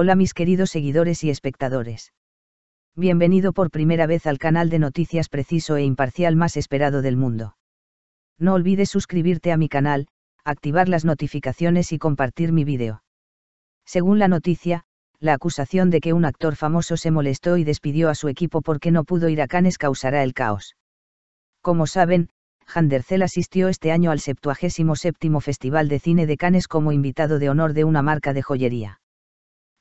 Hola mis queridos seguidores y espectadores. Bienvenido por primera vez al canal de noticias preciso e imparcial más esperado del mundo. No olvides suscribirte a mi canal, activar las notificaciones y compartir mi vídeo. Según la noticia, la acusación de que un actor famoso se molestó y despidió a su equipo porque no pudo ir a Cannes causará el caos. Como saben, Handercel asistió este año al 77 Festival de Cine de Cannes como invitado de honor de una marca de joyería.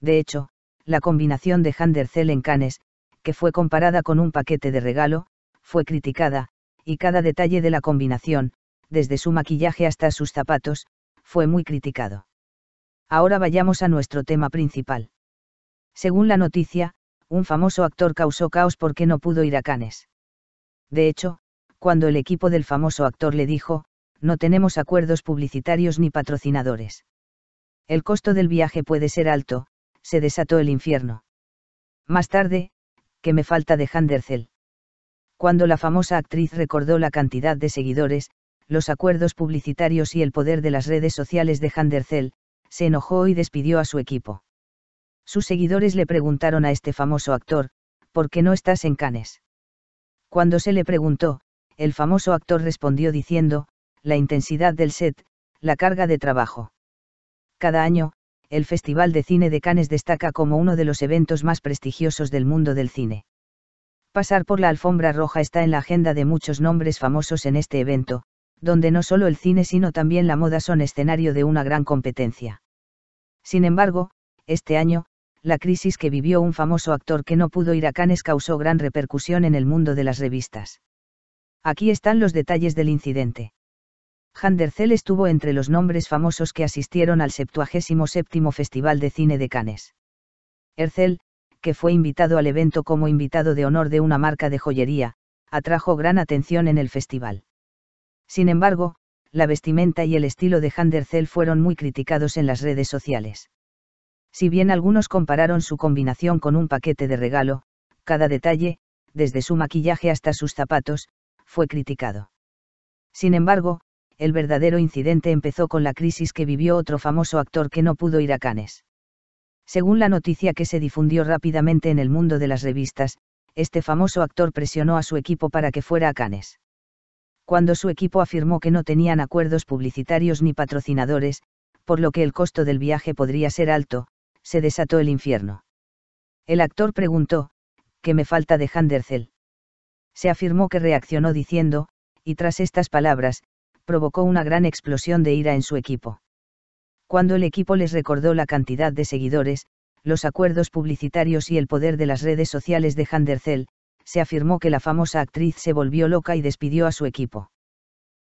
De hecho, la combinación de Handercel en Cannes, que fue comparada con un paquete de regalo, fue criticada, y cada detalle de la combinación, desde su maquillaje hasta sus zapatos, fue muy criticado. Ahora vayamos a nuestro tema principal. Según la noticia, un famoso actor causó caos porque no pudo ir a Cannes. De hecho, cuando el equipo del famoso actor le dijo, no tenemos acuerdos publicitarios ni patrocinadores. El costo del viaje puede ser alto, se desató el infierno. Más tarde, que me falta de Handercel. Cuando la famosa actriz recordó la cantidad de seguidores, los acuerdos publicitarios y el poder de las redes sociales de Handercel, se enojó y despidió a su equipo. Sus seguidores le preguntaron a este famoso actor, ¿por qué no estás en Cannes? Cuando se le preguntó, el famoso actor respondió diciendo, la intensidad del set, la carga de trabajo. Cada año, el Festival de Cine de Cannes destaca como uno de los eventos más prestigiosos del mundo del cine. Pasar por la alfombra roja está en la agenda de muchos nombres famosos en este evento, donde no solo el cine sino también la moda son escenario de una gran competencia. Sin embargo, este año, la crisis que vivió un famoso actor que no pudo ir a Cannes causó gran repercusión en el mundo de las revistas. Aquí están los detalles del incidente. Handercel estuvo entre los nombres famosos que asistieron al 77 Festival de Cine de Cannes. Ercel, que fue invitado al evento como invitado de honor de una marca de joyería, atrajo gran atención en el festival. Sin embargo, la vestimenta y el estilo de Handercel fueron muy criticados en las redes sociales. Si bien algunos compararon su combinación con un paquete de regalo, cada detalle, desde su maquillaje hasta sus zapatos, fue criticado. Sin embargo, el verdadero incidente empezó con la crisis que vivió otro famoso actor que no pudo ir a Cannes. Según la noticia que se difundió rápidamente en el mundo de las revistas, este famoso actor presionó a su equipo para que fuera a Cannes. Cuando su equipo afirmó que no tenían acuerdos publicitarios ni patrocinadores, por lo que el costo del viaje podría ser alto, se desató el infierno. El actor preguntó, ¿qué me falta de Handercel? Se afirmó que reaccionó diciendo, y tras estas palabras, provocó una gran explosión de ira en su equipo. Cuando el equipo les recordó la cantidad de seguidores, los acuerdos publicitarios y el poder de las redes sociales de Handercel, se afirmó que la famosa actriz se volvió loca y despidió a su equipo.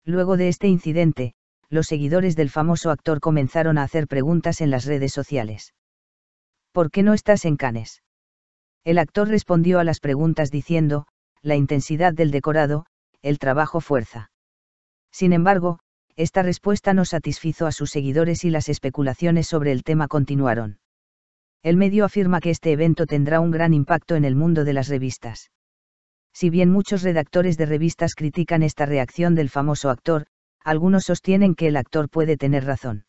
Luego de este incidente, los seguidores del famoso actor comenzaron a hacer preguntas en las redes sociales. ¿Por qué no estás en Canes? El actor respondió a las preguntas diciendo, la intensidad del decorado, el trabajo fuerza. Sin embargo, esta respuesta no satisfizo a sus seguidores y las especulaciones sobre el tema continuaron. El medio afirma que este evento tendrá un gran impacto en el mundo de las revistas. Si bien muchos redactores de revistas critican esta reacción del famoso actor, algunos sostienen que el actor puede tener razón.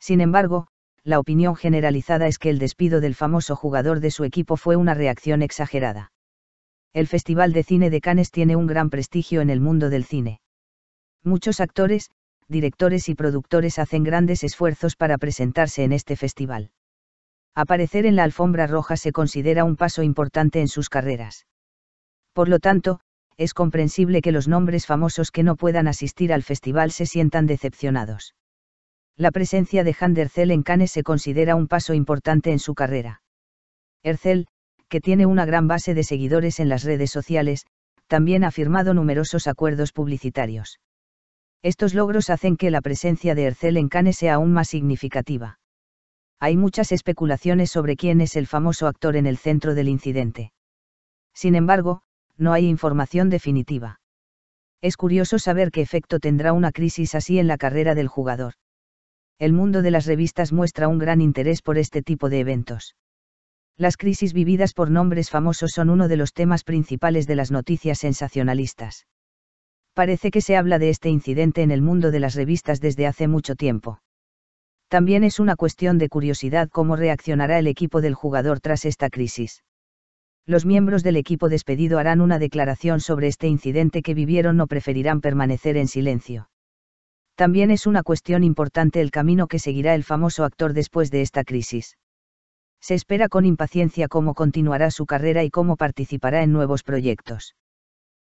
Sin embargo, la opinión generalizada es que el despido del famoso jugador de su equipo fue una reacción exagerada. El Festival de Cine de Cannes tiene un gran prestigio en el mundo del cine. Muchos actores, directores y productores hacen grandes esfuerzos para presentarse en este festival. Aparecer en la alfombra roja se considera un paso importante en sus carreras. Por lo tanto, es comprensible que los nombres famosos que no puedan asistir al festival se sientan decepcionados. La presencia de Hand Ercel en Cannes se considera un paso importante en su carrera. Ercel, que tiene una gran base de seguidores en las redes sociales, también ha firmado numerosos acuerdos publicitarios. Estos logros hacen que la presencia de Hercel en Cannes sea aún más significativa. Hay muchas especulaciones sobre quién es el famoso actor en el centro del incidente. Sin embargo, no hay información definitiva. Es curioso saber qué efecto tendrá una crisis así en la carrera del jugador. El mundo de las revistas muestra un gran interés por este tipo de eventos. Las crisis vividas por nombres famosos son uno de los temas principales de las noticias sensacionalistas. Parece que se habla de este incidente en el mundo de las revistas desde hace mucho tiempo. También es una cuestión de curiosidad cómo reaccionará el equipo del jugador tras esta crisis. Los miembros del equipo despedido harán una declaración sobre este incidente que vivieron o preferirán permanecer en silencio. También es una cuestión importante el camino que seguirá el famoso actor después de esta crisis. Se espera con impaciencia cómo continuará su carrera y cómo participará en nuevos proyectos.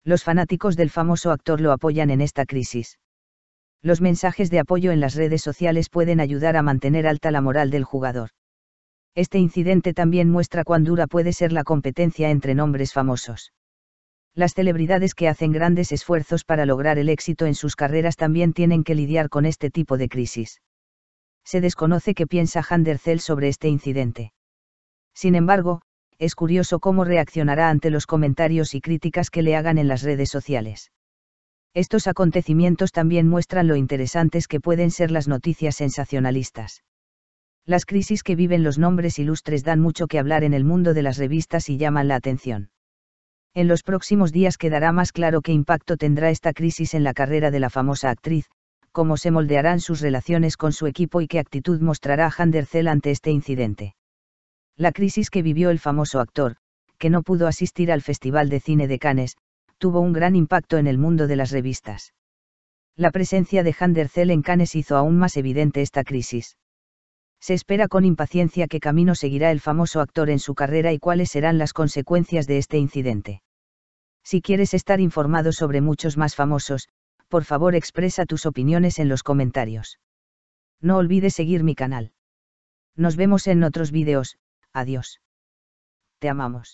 Los fanáticos del famoso actor lo apoyan en esta crisis. Los mensajes de apoyo en las redes sociales pueden ayudar a mantener alta la moral del jugador. Este incidente también muestra cuán dura puede ser la competencia entre nombres famosos. Las celebridades que hacen grandes esfuerzos para lograr el éxito en sus carreras también tienen que lidiar con este tipo de crisis. Se desconoce qué piensa Handercel sobre este incidente. Sin embargo, es curioso cómo reaccionará ante los comentarios y críticas que le hagan en las redes sociales. Estos acontecimientos también muestran lo interesantes que pueden ser las noticias sensacionalistas. Las crisis que viven los nombres ilustres dan mucho que hablar en el mundo de las revistas y llaman la atención. En los próximos días quedará más claro qué impacto tendrá esta crisis en la carrera de la famosa actriz, cómo se moldearán sus relaciones con su equipo y qué actitud mostrará Handercel ante este incidente. La crisis que vivió el famoso actor, que no pudo asistir al Festival de Cine de Cannes, tuvo un gran impacto en el mundo de las revistas. La presencia de Zell en Cannes hizo aún más evidente esta crisis. Se espera con impaciencia qué camino seguirá el famoso actor en su carrera y cuáles serán las consecuencias de este incidente. Si quieres estar informado sobre muchos más famosos, por favor expresa tus opiniones en los comentarios. No olvides seguir mi canal. Nos vemos en otros vídeos, Adiós. Te amamos.